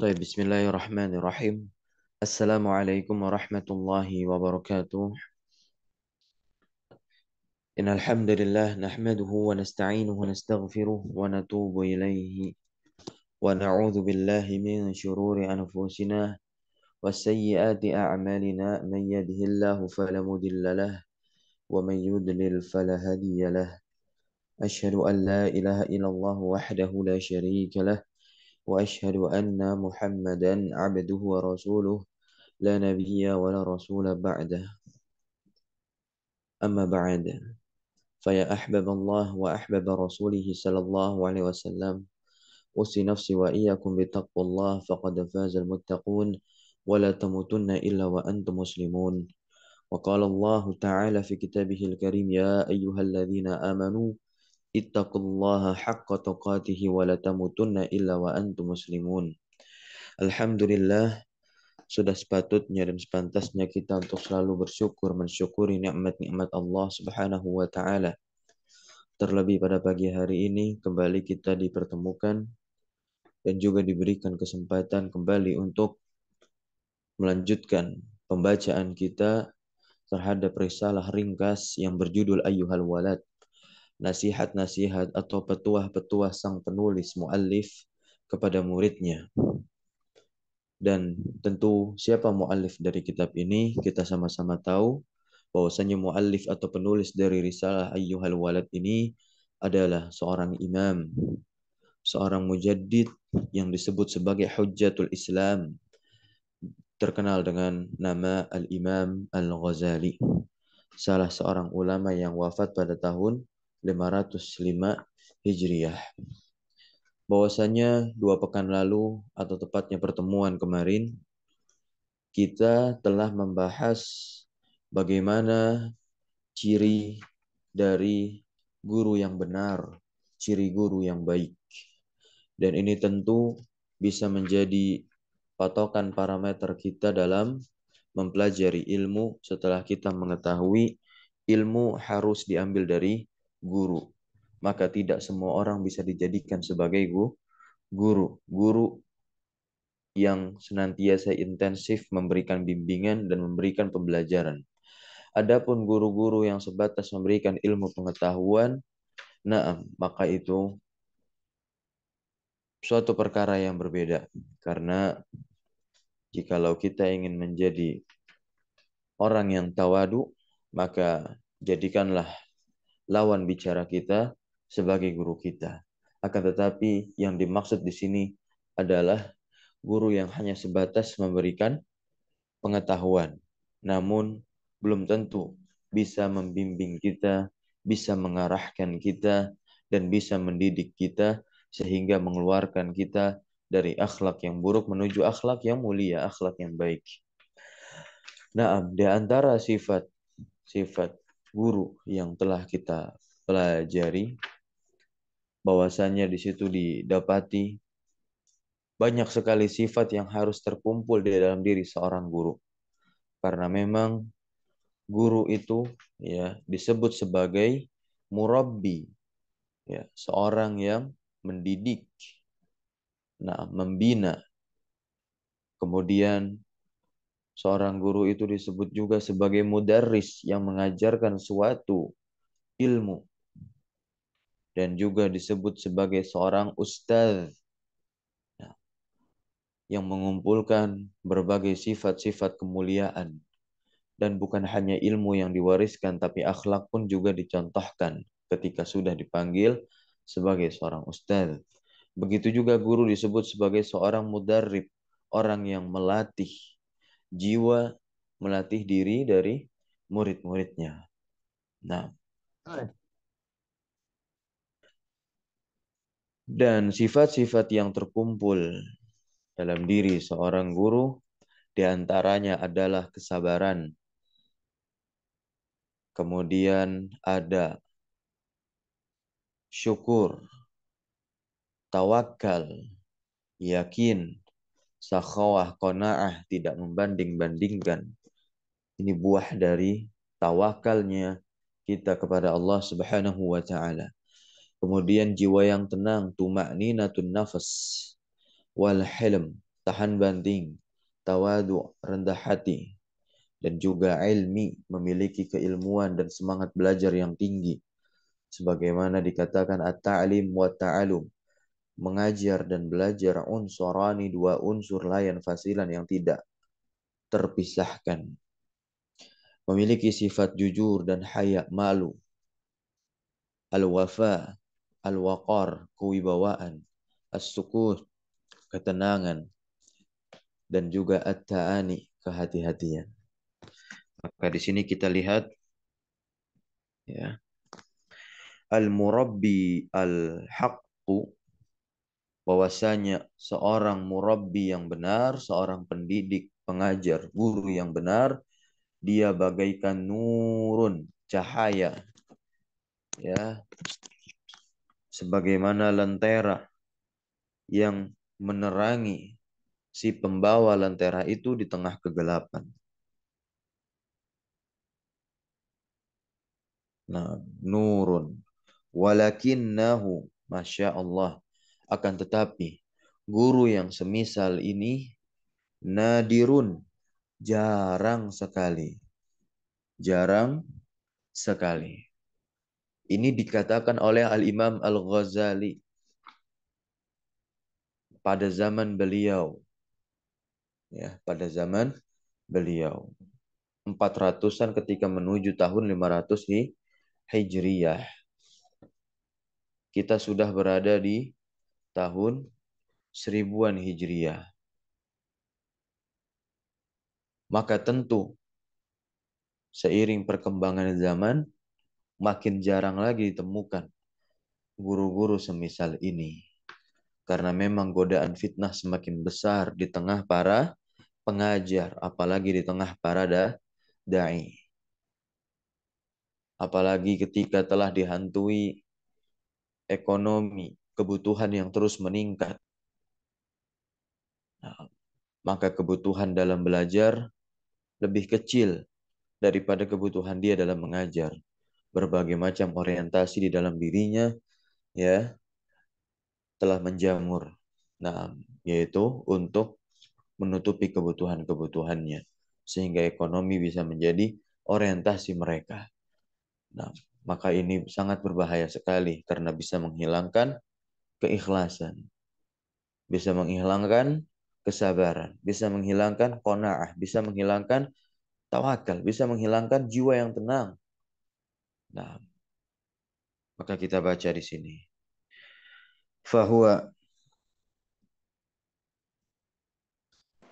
طيب بسم الله الرحمن الرحيم السلام عليكم ورحمة الله وبركاته إن الحمد لله نحمده ونستعينه ونستغفره ونتوب إليه ونعوذ بالله من شرور أنفسنا وسيئات أعمالنا من يده الله فلا مضل له ومن يضلل فلا هادي له أشهد أن لا إله إلا الله وحده لا شريك له وأشهد أن محمدا عبده ورسوله لا نبي ولا رسول بعده أما بعد فيا أحبب الله وأحبب رسوله صلى الله عليه وسلم أوصي نفسي وإياكم بتقوى الله فقد فاز المتقون ولا تموتن إلا وأنتم مسلمون وقال الله تعالى في كتابه الكريم يا أيها الذين آمنوا ittaqullaha haqqa tuqatih wa la tamutunna illa wa antum muslimun. Alhamdulillah sudah sepatutnya dan sepantasnya kita untuk selalu bersyukur mensyukuri nikmat-nikmat Allah Subhanahu wa taala. Terlebih pada pagi hari ini kembali kita dipertemukan dan juga diberikan kesempatan kembali untuk melanjutkan pembacaan kita terhadap risalah ringkas yang berjudul Ayyuhal Walad nasihat-nasihat atau petuah-petuah sang penulis muallif kepada muridnya. Dan tentu siapa muallif dari kitab ini kita sama-sama tahu bahwasanya muallif atau penulis dari risalah Ayyuhal Walad ini adalah seorang imam, seorang mujaddid yang disebut sebagai Hujjatul Islam terkenal dengan nama Al-Imam Al-Ghazali, salah seorang ulama yang wafat pada tahun 505 Hijriah. Bahwasanya dua pekan lalu atau tepatnya pertemuan kemarin kita telah membahas bagaimana ciri dari guru yang benar, ciri guru yang baik. Dan ini tentu bisa menjadi patokan parameter kita dalam mempelajari ilmu setelah kita mengetahui ilmu harus diambil dari guru. Maka tidak semua orang bisa dijadikan sebagai guru. Guru yang senantiasa intensif memberikan bimbingan dan memberikan pembelajaran. Adapun guru-guru yang sebatas memberikan ilmu pengetahuan, nah maka itu suatu perkara yang berbeda. Karena jikalau kita ingin menjadi orang yang tawadu, maka jadikanlah lawan bicara kita sebagai guru kita. Akan tetapi yang dimaksud di sini adalah guru yang hanya sebatas memberikan pengetahuan, namun belum tentu bisa membimbing kita, bisa mengarahkan kita, dan bisa mendidik kita sehingga mengeluarkan kita dari akhlak yang buruk menuju akhlak yang mulia, akhlak yang baik. Nah, di antara sifat sifat guru yang telah kita pelajari bahwasanya di situ didapati banyak sekali sifat yang harus terkumpul di dalam diri seorang guru. Karena memang guru itu ya disebut sebagai murabi, Ya, seorang yang mendidik. Nah, membina. Kemudian Seorang guru itu disebut juga sebagai mudaris yang mengajarkan suatu ilmu. Dan juga disebut sebagai seorang ustadz ya, yang mengumpulkan berbagai sifat-sifat kemuliaan. Dan bukan hanya ilmu yang diwariskan, tapi akhlak pun juga dicontohkan ketika sudah dipanggil sebagai seorang ustadz. Begitu juga guru disebut sebagai seorang mudarib, orang yang melatih, jiwa melatih diri dari murid-muridnya. Nah. Dan sifat-sifat yang terkumpul dalam diri seorang guru diantaranya adalah kesabaran. Kemudian ada syukur, tawakal, yakin, sakhawah, kona'ah, tidak membanding-bandingkan. Ini buah dari tawakalnya kita kepada Allah Subhanahu wa taala. Kemudian jiwa yang tenang, tuma'ninatun nafas wal hilm, tahan banting, tawadu, rendah hati, dan juga ilmi memiliki keilmuan dan semangat belajar yang tinggi sebagaimana dikatakan at-ta'lim wa ta'alum mengajar dan belajar unsurani dua unsur layan fasilan yang tidak terpisahkan. Memiliki sifat jujur dan haya malu. Al-wafa, al-waqar, kewibawaan, as-sukut, ketenangan, dan juga at-ta'ani, kehati-hatian. Maka di sini kita lihat ya. Al-murabbi al-haqqu bahwasanya seorang murabbi yang benar, seorang pendidik, pengajar, guru yang benar, dia bagaikan nurun, cahaya. Ya. Sebagaimana lentera yang menerangi si pembawa lentera itu di tengah kegelapan. Nah, nurun. Walakinnahu, Masya Allah akan tetapi, guru yang semisal ini nadirun, jarang sekali. Jarang sekali. Ini dikatakan oleh Al-Imam Al-Ghazali pada zaman beliau. Ya, pada zaman beliau. empat ratusan ketika menuju tahun 500 Hijriyah. Kita sudah berada di tahun seribuan Hijriah. Maka tentu seiring perkembangan zaman makin jarang lagi ditemukan guru-guru semisal ini. Karena memang godaan fitnah semakin besar di tengah para pengajar, apalagi di tengah para da dai. Apalagi ketika telah dihantui ekonomi kebutuhan yang terus meningkat. Nah, maka kebutuhan dalam belajar lebih kecil daripada kebutuhan dia dalam mengajar. Berbagai macam orientasi di dalam dirinya ya telah menjamur. Nah, yaitu untuk menutupi kebutuhan-kebutuhannya sehingga ekonomi bisa menjadi orientasi mereka. Nah, maka ini sangat berbahaya sekali karena bisa menghilangkan keikhlasan. Bisa menghilangkan kesabaran, bisa menghilangkan kona'ah, bisa menghilangkan tawakal, bisa menghilangkan jiwa yang tenang. Nah, maka kita baca di sini. Fahuwa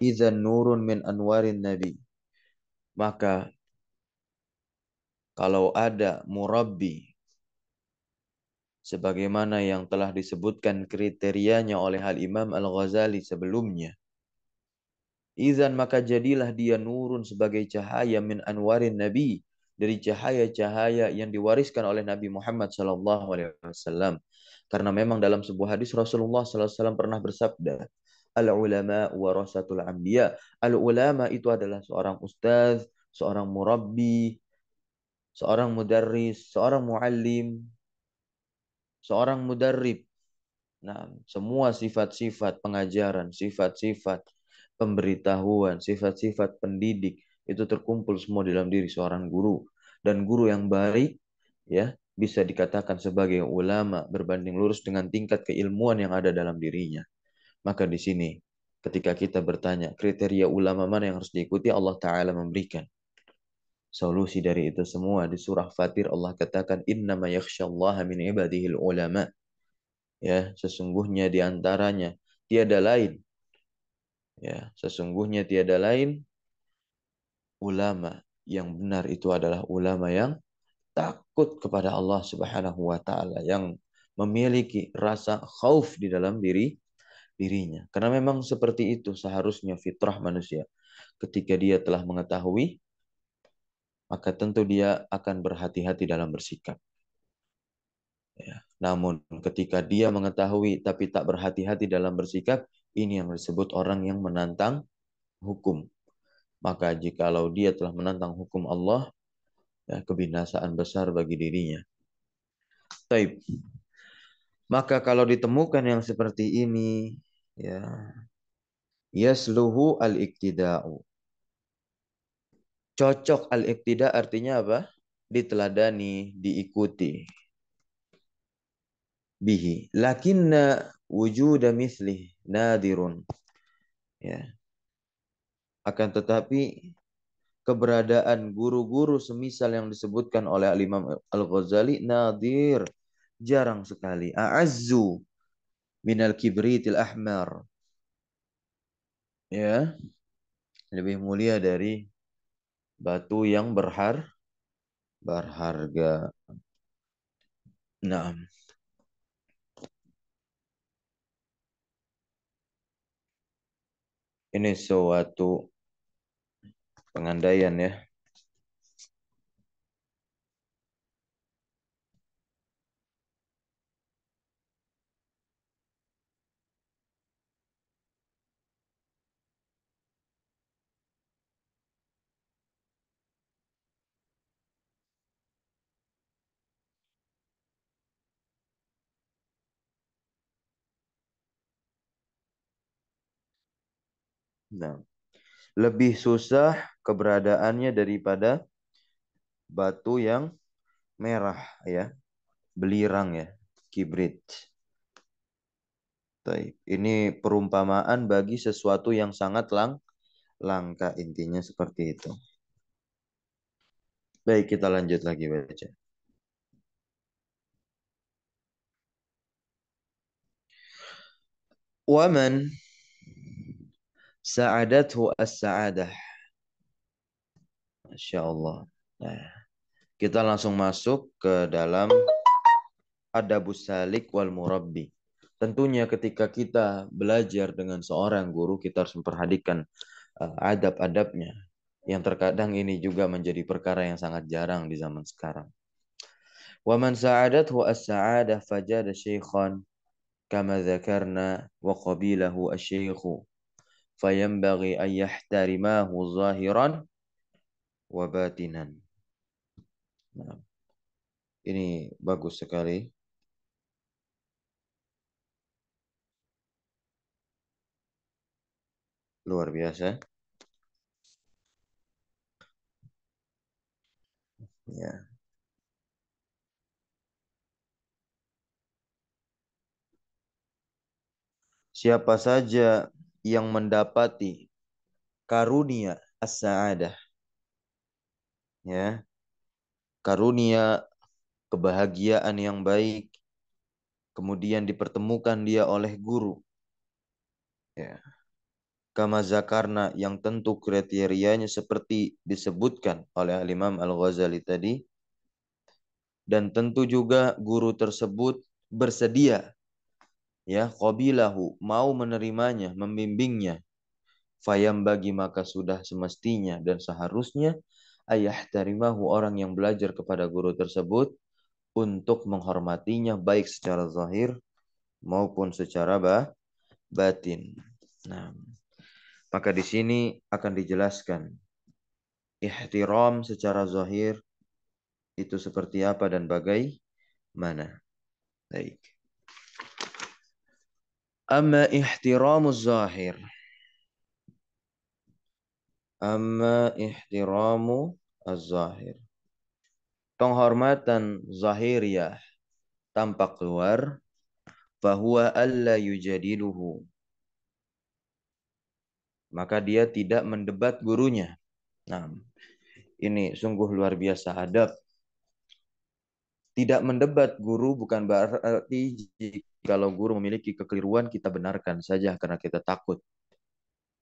idzan nurun min anwarin nabi. Maka kalau ada murabbi sebagaimana yang telah disebutkan kriterianya oleh Al Imam Al-Ghazali sebelumnya. Izan maka jadilah dia nurun sebagai cahaya min anwarin nabi dari cahaya-cahaya yang diwariskan oleh Nabi Muhammad sallallahu alaihi wasallam. Karena memang dalam sebuah hadis Rasulullah saw pernah bersabda, "Al ulama warasatul anbiya." Al ulama itu adalah seorang ustaz, seorang murabbi, seorang mudarris, seorang muallim, seorang mudarrib. Nah, semua sifat-sifat pengajaran, sifat-sifat pemberitahuan, sifat-sifat pendidik itu terkumpul semua dalam diri seorang guru. Dan guru yang baik ya bisa dikatakan sebagai ulama berbanding lurus dengan tingkat keilmuan yang ada dalam dirinya. Maka di sini ketika kita bertanya kriteria ulama mana yang harus diikuti Allah taala memberikan. Solusi dari itu semua di surah Fatir Allah katakan innama yakhsyallaha min ibadihil ulama. Ya, sesungguhnya di antaranya tiada lain ya, sesungguhnya tiada lain ulama yang benar itu adalah ulama yang takut kepada Allah Subhanahu wa taala yang memiliki rasa khauf di dalam diri dirinya. Karena memang seperti itu seharusnya fitrah manusia. Ketika dia telah mengetahui maka tentu dia akan berhati-hati dalam bersikap. Ya. Namun ketika dia mengetahui tapi tak berhati-hati dalam bersikap, ini yang disebut orang yang menantang hukum. Maka jikalau dia telah menantang hukum Allah, ya, kebinasaan besar bagi dirinya. Taib. Maka kalau ditemukan yang seperti ini, ya yasluhu al-iktida'u. Cocok al-iktida artinya apa? Diteladani, diikuti. Bihi. Lakinna wujuda mislih nadirun. Ya. Akan tetapi keberadaan guru-guru semisal yang disebutkan oleh Al Imam Al-Ghazali nadir jarang sekali a'azzu minal kibritil ahmar ya lebih mulia dari batu yang berhar berharga. Nah, ini suatu pengandaian ya. Nah, lebih susah keberadaannya daripada batu yang merah ya, belirang ya, kibrit. ini perumpamaan bagi sesuatu yang sangat lang langka intinya seperti itu. Baik, kita lanjut lagi baca. Waman sa'adatu as-sa'adah. Masya Allah. Nah, kita langsung masuk ke dalam adabus salik wal murabbi. Tentunya ketika kita belajar dengan seorang guru, kita harus memperhatikan eh, adab-adabnya. Yang terkadang ini juga menjadi perkara yang sangat jarang di zaman sekarang. ومن saadah, السعادة فجاد kama كما wa qabilahu الشيخ fayambaghi an yahtarimahu zahiran wa batinan. Nah, ini bagus sekali. Luar biasa. Ya. Siapa saja yang mendapati karunia as-sa'adah. Ya. Karunia kebahagiaan yang baik kemudian dipertemukan dia oleh guru. Ya. Kama zakarna yang tentu kriterianya seperti disebutkan oleh Al-Imam Al-Ghazali tadi. Dan tentu juga guru tersebut bersedia ya qabilahu mau menerimanya membimbingnya fayam bagi maka sudah semestinya dan seharusnya ayah tarimahu orang yang belajar kepada guru tersebut untuk menghormatinya baik secara zahir maupun secara bah, batin. Nah, maka di sini akan dijelaskan ihtiram secara zahir itu seperti apa dan bagaimana. Baik. Baik. Amma ihtiramu zahir. Amma ihtiramu zahir Penghormatan zahiriyah tampak keluar. Bahwa alla yujadiluhu. Maka dia tidak mendebat gurunya. Nah, ini sungguh luar biasa adab tidak mendebat guru bukan berarti kalau guru memiliki kekeliruan kita benarkan saja karena kita takut.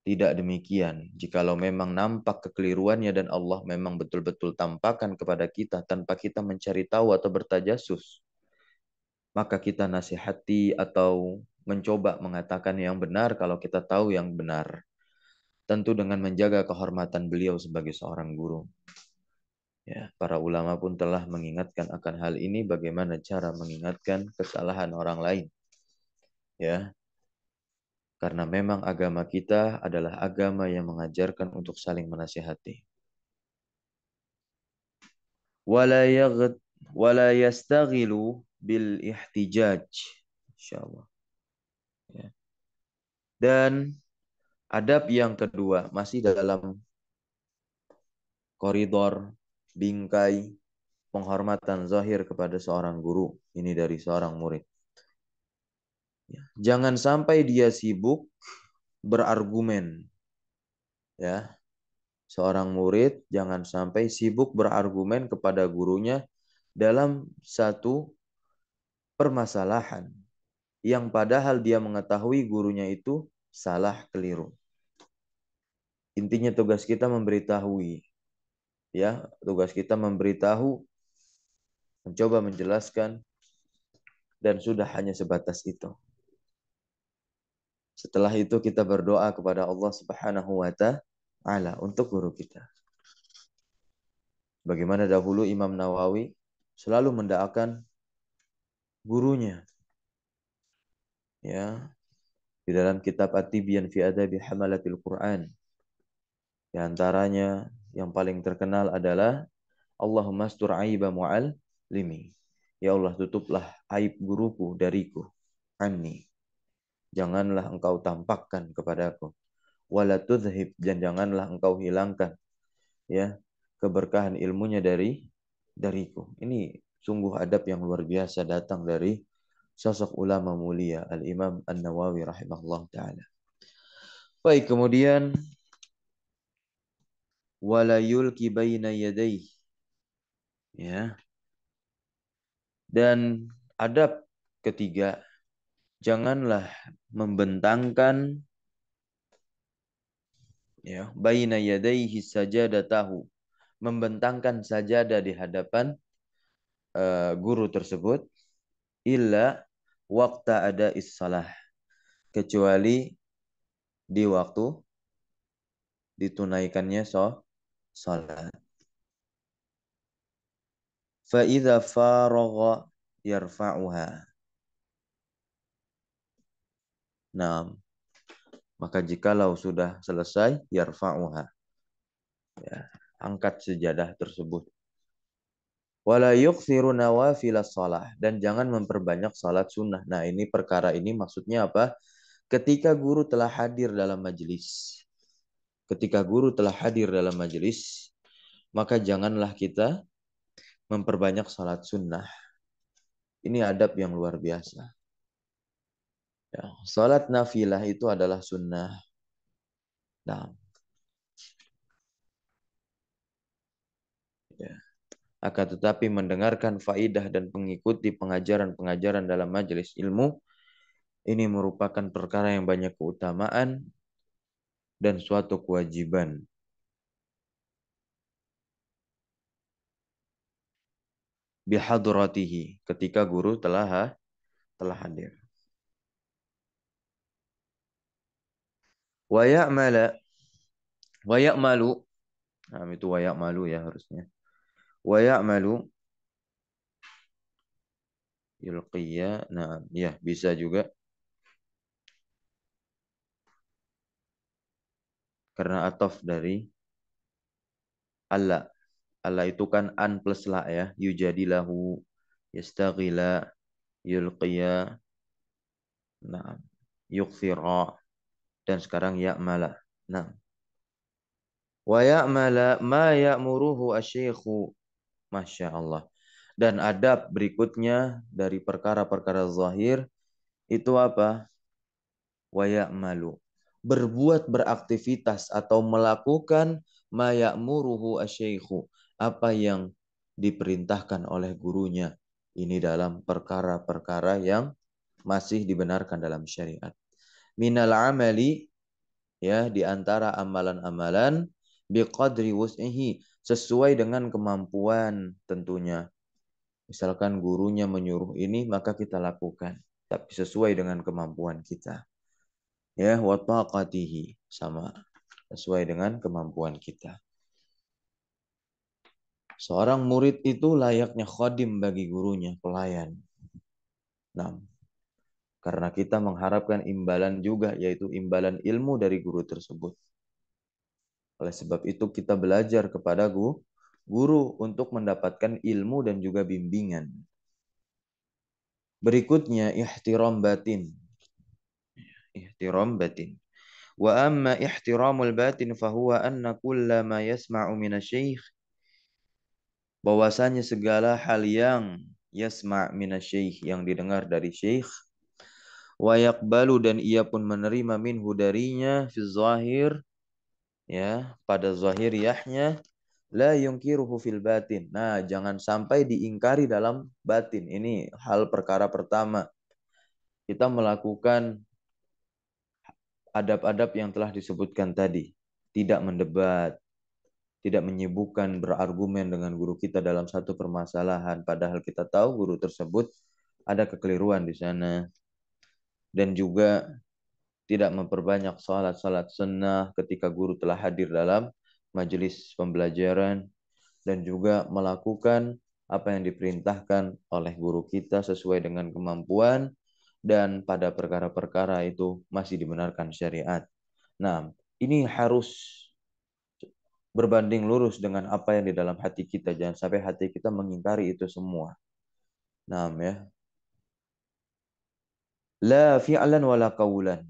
Tidak demikian. Jikalau memang nampak kekeliruannya dan Allah memang betul-betul tampakkan kepada kita tanpa kita mencari tahu atau bertajasus, maka kita nasihati atau mencoba mengatakan yang benar kalau kita tahu yang benar. Tentu dengan menjaga kehormatan beliau sebagai seorang guru. Ya, para ulama pun telah mengingatkan akan hal ini bagaimana cara mengingatkan kesalahan orang lain. Ya. Karena memang agama kita adalah agama yang mengajarkan untuk saling menasihati. Wala yaghd wala yastaghilu bil ihtijaj. Insyaallah. Ya. Dan adab yang kedua masih dalam koridor bingkai penghormatan zahir kepada seorang guru. Ini dari seorang murid. Ya, jangan sampai dia sibuk berargumen. Ya. Seorang murid jangan sampai sibuk berargumen kepada gurunya dalam satu permasalahan yang padahal dia mengetahui gurunya itu salah keliru. Intinya tugas kita memberitahui ya tugas kita memberitahu mencoba menjelaskan dan sudah hanya sebatas itu setelah itu kita berdoa kepada Allah Subhanahu wa taala untuk guru kita bagaimana dahulu Imam Nawawi selalu mendoakan gurunya. Ya. Di dalam kitab At-Tibyan fi Adabi Hamalatil Quran. Di antaranya yang paling terkenal adalah Allahumma astur aiba limi. Ya Allah tutuplah aib guruku dariku. Anni. Janganlah engkau tampakkan kepadaku. Walatudhib. Dan janganlah engkau hilangkan. Ya. Keberkahan ilmunya dari dariku. Ini sungguh adab yang luar biasa datang dari sosok ulama mulia Al-Imam An-Nawawi rahimahullah ta'ala. Baik, kemudian Walayul kibayna yadai. Ya. Dan adab ketiga, janganlah membentangkan ya, baina yadayhi sajadatahu, membentangkan sajadah di hadapan uh, guru tersebut illa waktu ada isalah kecuali di waktu ditunaikannya sholat salat. Fa'idha faragha yarfa'uha. Naam. maka jikalau sudah selesai, yarfa'uha. Ya, angkat sejadah tersebut. Wala yukthiru nawafila Dan jangan memperbanyak salat sunnah. Nah, ini perkara ini maksudnya apa? Ketika guru telah hadir dalam majelis ketika guru telah hadir dalam majelis, maka janganlah kita memperbanyak salat sunnah. Ini adab yang luar biasa. Ya, salat nafilah itu adalah sunnah. Nah, ya. akan tetapi mendengarkan faidah dan mengikuti pengajaran-pengajaran dalam majelis ilmu ini merupakan perkara yang banyak keutamaan dan suatu kewajiban. Bihadratihi, ketika guru telah ha, telah hadir. Waya'mala, waya'malu, nah, itu waya'malu ya harusnya. Waya'malu, yulqiyya, Nah, ya bisa juga karena atof dari Allah. Allah itu kan an plus la ya. Yujadilahu, yastagila, yulqiya, nah, yukthira, dan sekarang ya'mala. Nah. Wa ya'mala ma ya'muruhu asyikhu. Masya Allah. Dan adab berikutnya dari perkara-perkara zahir itu apa? Wa ya'malu berbuat beraktivitas atau melakukan mayamuruhu asyaihu apa yang diperintahkan oleh gurunya ini dalam perkara-perkara yang masih dibenarkan dalam syariat minal amali ya di antara amalan-amalan biqadri wus'ihi sesuai dengan kemampuan tentunya misalkan gurunya menyuruh ini maka kita lakukan tapi sesuai dengan kemampuan kita ya wa sama sesuai dengan kemampuan kita. Seorang murid itu layaknya khodim bagi gurunya, pelayan. Nah, Karena kita mengharapkan imbalan juga, yaitu imbalan ilmu dari guru tersebut. Oleh sebab itu kita belajar kepada guru, guru untuk mendapatkan ilmu dan juga bimbingan. Berikutnya, ihtiram batin, ihtiram batin. Wa amma ihtiramul batin fahuwa anna kulla ma yasma'u minasyikh. bahwasanya segala hal yang yasma' minasyikh yang didengar dari syekh wa yaqbalu dan ia pun menerima minhu darinya fi zahir ya pada yahnya la yungkiruhu fil batin. Nah, jangan sampai diingkari dalam batin. Ini hal perkara pertama. Kita melakukan adab-adab yang telah disebutkan tadi. Tidak mendebat, tidak menyibukkan berargumen dengan guru kita dalam satu permasalahan, padahal kita tahu guru tersebut ada kekeliruan di sana. Dan juga tidak memperbanyak salat-salat sunnah ketika guru telah hadir dalam majelis pembelajaran dan juga melakukan apa yang diperintahkan oleh guru kita sesuai dengan kemampuan dan pada perkara-perkara itu masih dibenarkan syariat. Nah, ini harus berbanding lurus dengan apa yang di dalam hati kita. Jangan sampai hati kita mengingkari itu semua. Nah, ya. La fi'lan la qawlan.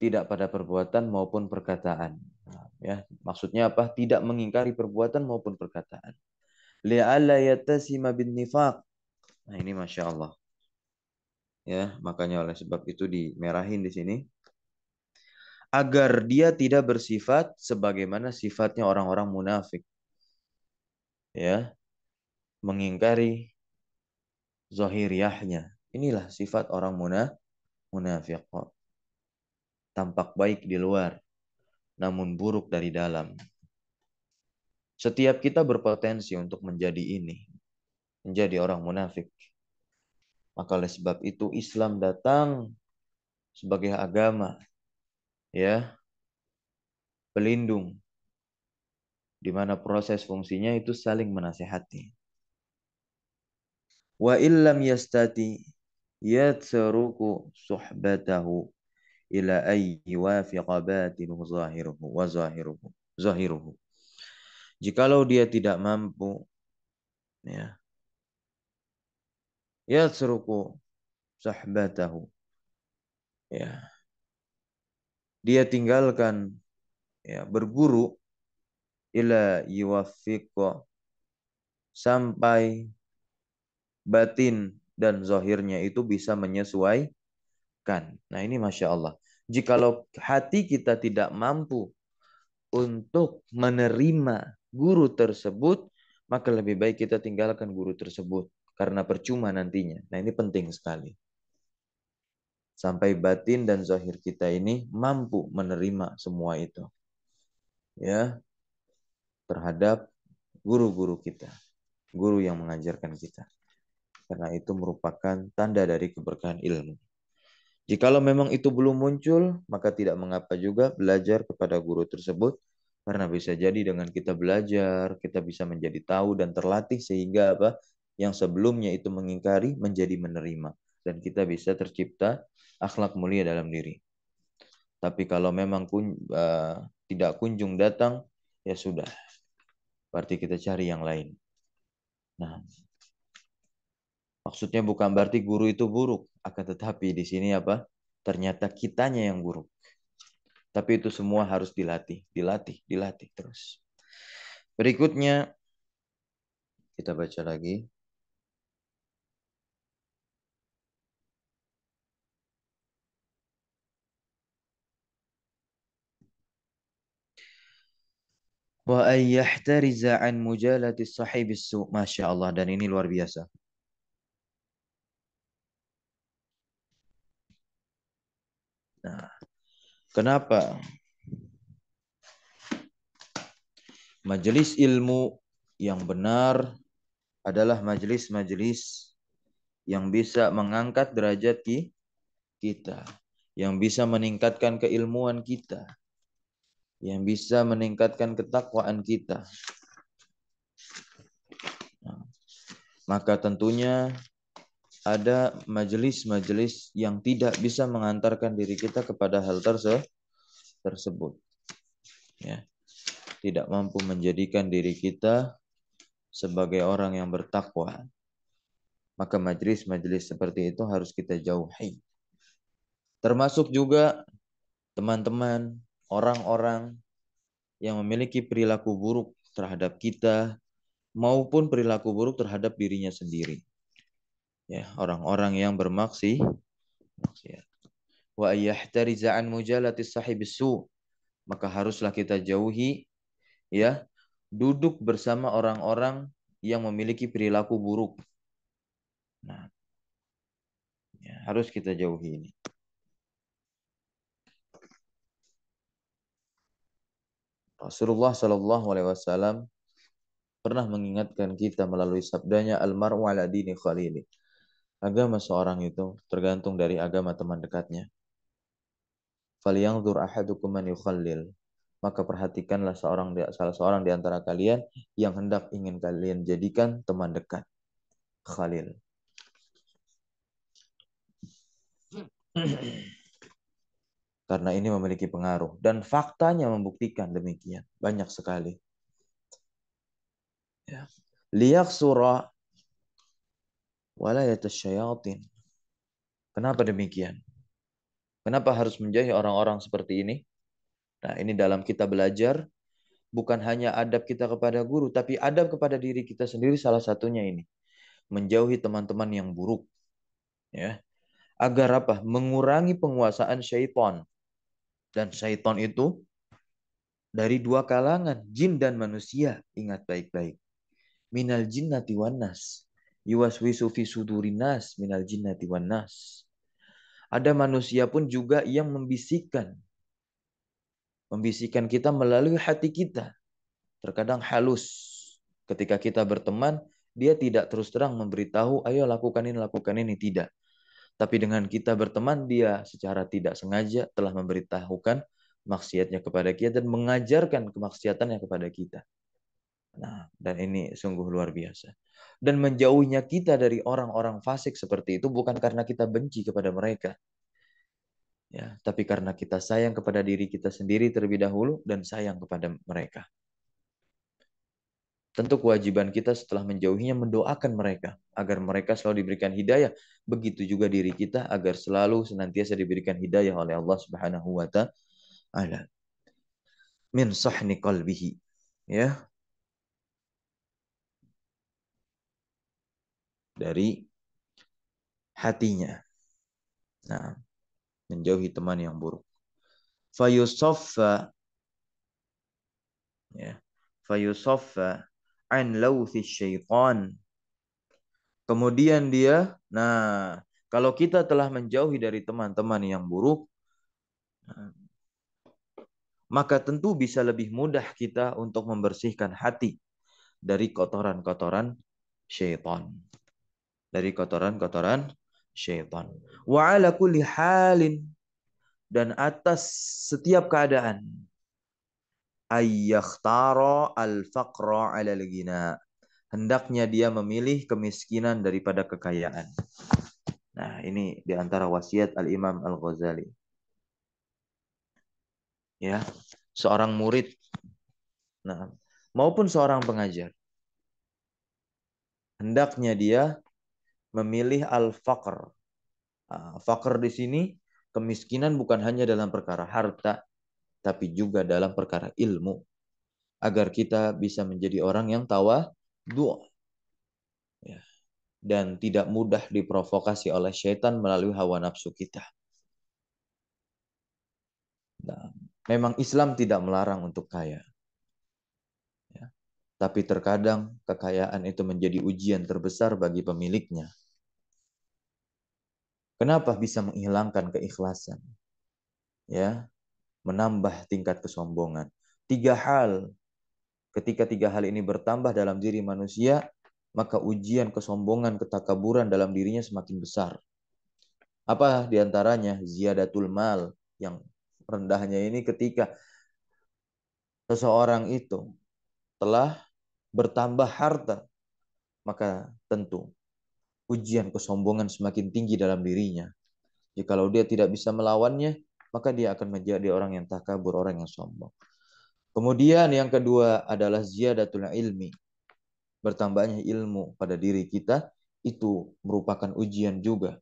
Tidak pada perbuatan maupun perkataan. Nah, ya, maksudnya apa? Tidak mengingkari perbuatan maupun perkataan. Li'alla yatasima bin nifaq. Nah, ini Masya Allah ya makanya oleh sebab itu dimerahin di sini agar dia tidak bersifat sebagaimana sifatnya orang-orang munafik ya mengingkari zahiriyahnya inilah sifat orang munaf munafik oh, tampak baik di luar namun buruk dari dalam setiap kita berpotensi untuk menjadi ini menjadi orang munafik maka oleh sebab itu Islam datang sebagai agama ya pelindung di mana proses fungsinya itu saling menasehati. Wa illam yastati yatsaruku suhbatahu ila ayyi wafiqa batinuhu zahiruhu wa zahiruhu zahiruhu. Jikalau dia tidak mampu ya yasruku sahbatahu. Ya. Dia tinggalkan ya berguru ila yuwaffiqa sampai batin dan zahirnya itu bisa menyesuaikan. Nah ini Masya Allah. Jikalau hati kita tidak mampu untuk menerima guru tersebut, maka lebih baik kita tinggalkan guru tersebut karena percuma nantinya. Nah, ini penting sekali. Sampai batin dan zahir kita ini mampu menerima semua itu. Ya. Terhadap guru-guru kita, guru yang mengajarkan kita. Karena itu merupakan tanda dari keberkahan ilmu. Jikalau memang itu belum muncul, maka tidak mengapa juga belajar kepada guru tersebut karena bisa jadi dengan kita belajar, kita bisa menjadi tahu dan terlatih sehingga apa? yang sebelumnya itu mengingkari menjadi menerima dan kita bisa tercipta akhlak mulia dalam diri. Tapi kalau memang kun, uh, tidak kunjung datang ya sudah. Berarti kita cari yang lain. Nah, maksudnya bukan berarti guru itu buruk, akan tetapi di sini apa? Ternyata kitanya yang buruk. Tapi itu semua harus dilatih, dilatih, dilatih terus. Berikutnya kita baca lagi. wa ayyahtariza an mujalati sahibis su. Masya Allah dan ini luar biasa. Nah, kenapa majelis ilmu yang benar adalah majelis-majelis yang bisa mengangkat derajat kita, yang bisa meningkatkan keilmuan kita, yang bisa meningkatkan ketakwaan kita. Nah, maka tentunya ada majelis-majelis yang tidak bisa mengantarkan diri kita kepada hal terse tersebut. Ya. Tidak mampu menjadikan diri kita sebagai orang yang bertakwa. Maka majelis-majelis seperti itu harus kita jauhi. Termasuk juga teman-teman orang-orang yang memiliki perilaku buruk terhadap kita maupun perilaku buruk terhadap dirinya sendiri. Ya, orang-orang yang bermaksi ya. Wa yahtariza an mujalati sahibis su. Maka haruslah kita jauhi ya, duduk bersama orang-orang yang memiliki perilaku buruk. Nah, ya, harus kita jauhi ini. Rasulullah Shallallahu Alaihi Wasallam pernah mengingatkan kita melalui sabdanya almaru ala dini khalili. Agama seorang itu tergantung dari agama teman dekatnya. Falyanzur ahadukum man yukhallil. Maka perhatikanlah seorang salah seorang di antara kalian yang hendak ingin kalian jadikan teman dekat. Khalil. karena ini memiliki pengaruh dan faktanya membuktikan demikian banyak sekali. Ya. surah walayatus syayatin. Kenapa demikian? Kenapa harus menjauhi orang-orang seperti ini? Nah, ini dalam kita belajar bukan hanya adab kita kepada guru, tapi adab kepada diri kita sendiri salah satunya ini. Menjauhi teman-teman yang buruk. Ya. Agar apa? Mengurangi penguasaan syaitan dan syaitan itu dari dua kalangan, jin dan manusia. Ingat baik-baik. Minal jinnati wan nas. Yuwaswisu fi sudurin minal jinnati wan nas. Ada manusia pun juga yang membisikkan. Membisikkan kita melalui hati kita. Terkadang halus. Ketika kita berteman, dia tidak terus terang memberitahu, ayo lakukan ini, lakukan ini. Tidak. Tapi dengan kita berteman, dia secara tidak sengaja telah memberitahukan maksiatnya kepada kita dan mengajarkan kemaksiatannya kepada kita. Nah, dan ini sungguh luar biasa. Dan menjauhnya kita dari orang-orang fasik seperti itu bukan karena kita benci kepada mereka. Ya, tapi karena kita sayang kepada diri kita sendiri terlebih dahulu dan sayang kepada mereka. Tentu kewajiban kita setelah menjauhinya mendoakan mereka agar mereka selalu diberikan hidayah. Begitu juga diri kita agar selalu senantiasa diberikan hidayah oleh Allah Subhanahu wa taala. Min sahni qalbihi. Ya. Dari hatinya. Nah, menjauhi teman yang buruk. Fayusoffa ya. Fayusoffa an lauthi syaitan. Kemudian dia, nah kalau kita telah menjauhi dari teman-teman yang buruk, nah, maka tentu bisa lebih mudah kita untuk membersihkan hati dari kotoran-kotoran syaitan. Dari kotoran-kotoran syaitan. Wa ala kulli halin dan atas setiap keadaan ayyakhtaro al-faqra 'ala al-ghina. Hendaknya dia memilih kemiskinan daripada kekayaan. Nah, ini di antara wasiat Al-Imam Al-Ghazali. Ya, seorang murid nah, maupun seorang pengajar hendaknya dia memilih al-faqr. Ah, Fakr di sini kemiskinan bukan hanya dalam perkara harta, tapi juga dalam perkara ilmu agar kita bisa menjadi orang yang dua ya. dan tidak mudah diprovokasi oleh setan melalui hawa nafsu kita. Nah, memang Islam tidak melarang untuk kaya. Ya. Tapi terkadang kekayaan itu menjadi ujian terbesar bagi pemiliknya. Kenapa bisa menghilangkan keikhlasan? Ya, menambah tingkat kesombongan. Tiga hal, ketika tiga hal ini bertambah dalam diri manusia, maka ujian kesombongan, ketakaburan dalam dirinya semakin besar. Apa diantaranya? Ziyadatul mal, yang rendahnya ini ketika seseorang itu telah bertambah harta, maka tentu ujian kesombongan semakin tinggi dalam dirinya. kalau dia tidak bisa melawannya, maka dia akan menjadi orang yang takabur, orang yang sombong. Kemudian yang kedua adalah ziyadatul ilmi. Bertambahnya ilmu pada diri kita itu merupakan ujian juga.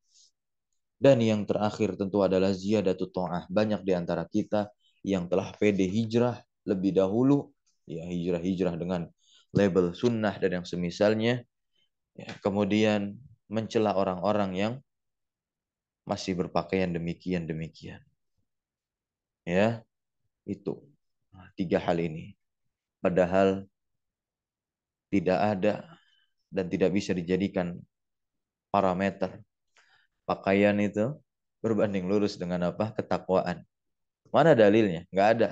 Dan yang terakhir tentu adalah ziyadatul ta'ah. Banyak di antara kita yang telah pede hijrah lebih dahulu, ya hijrah-hijrah dengan label sunnah dan yang semisalnya. Ya, kemudian mencela orang-orang yang masih berpakaian demikian-demikian. Ya, itu nah, tiga hal ini. Padahal tidak ada dan tidak bisa dijadikan parameter. Pakaian itu berbanding lurus dengan apa? Ketakwaan. Mana dalilnya? Nggak ada.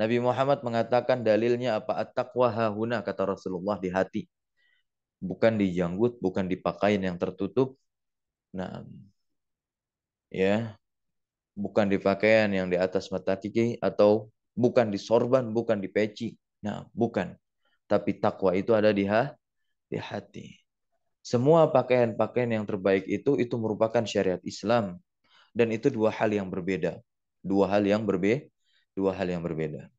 Nabi Muhammad mengatakan dalilnya apa? At-taqwa hahuna, kata Rasulullah di hati. Bukan di janggut, bukan di pakaian yang tertutup. Nah, ya, bukan di pakaian yang di atas mata kaki atau bukan di sorban, bukan di peci. Nah, bukan. Tapi takwa itu ada di, ha, di hati. Semua pakaian-pakaian yang terbaik itu itu merupakan syariat Islam dan itu dua hal yang berbeda. Dua hal yang berbe dua hal yang berbeda.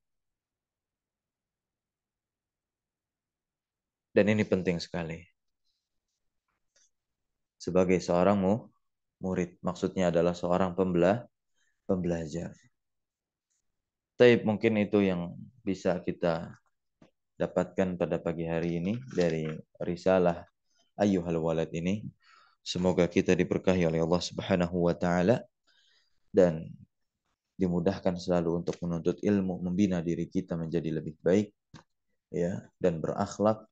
Dan ini penting sekali. Sebagai seorang murid, maksudnya adalah seorang pembelah pembelajar. Tapi mungkin itu yang bisa kita dapatkan pada pagi hari ini dari risalah ayuhal Walad ini. Semoga kita diberkahi oleh Allah Subhanahu wa taala dan dimudahkan selalu untuk menuntut ilmu, membina diri kita menjadi lebih baik ya dan berakhlak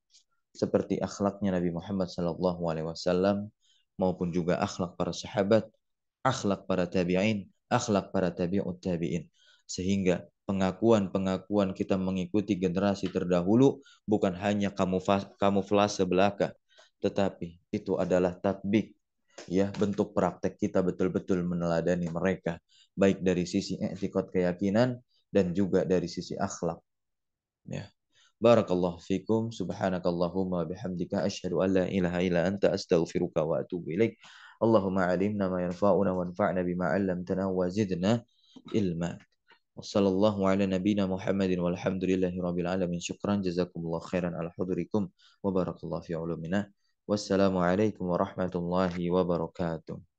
seperti akhlaknya Nabi Muhammad sallallahu alaihi wasallam maupun juga akhlak para sahabat, akhlak para tabi'in akhlak para tabi'ut tabi'in. Sehingga pengakuan-pengakuan kita mengikuti generasi terdahulu bukan hanya kamuflase belaka, tetapi itu adalah tatbik ya bentuk praktek kita betul-betul meneladani mereka baik dari sisi etikot keyakinan dan juga dari sisi akhlak ya barakallahu fikum subhanakallahumma bihamdika asyhadu an la ilaha illa anta astaghfiruka wa atubu ilaik اللهم علمنا ما ينفعنا وانفعنا بما علمتنا وزدنا علما وصلى الله على نبينا محمد والحمد لله رب العالمين شكرا جزاكم الله خيرا على حضوركم وبارك الله في علومنا والسلام عليكم ورحمة الله وبركاته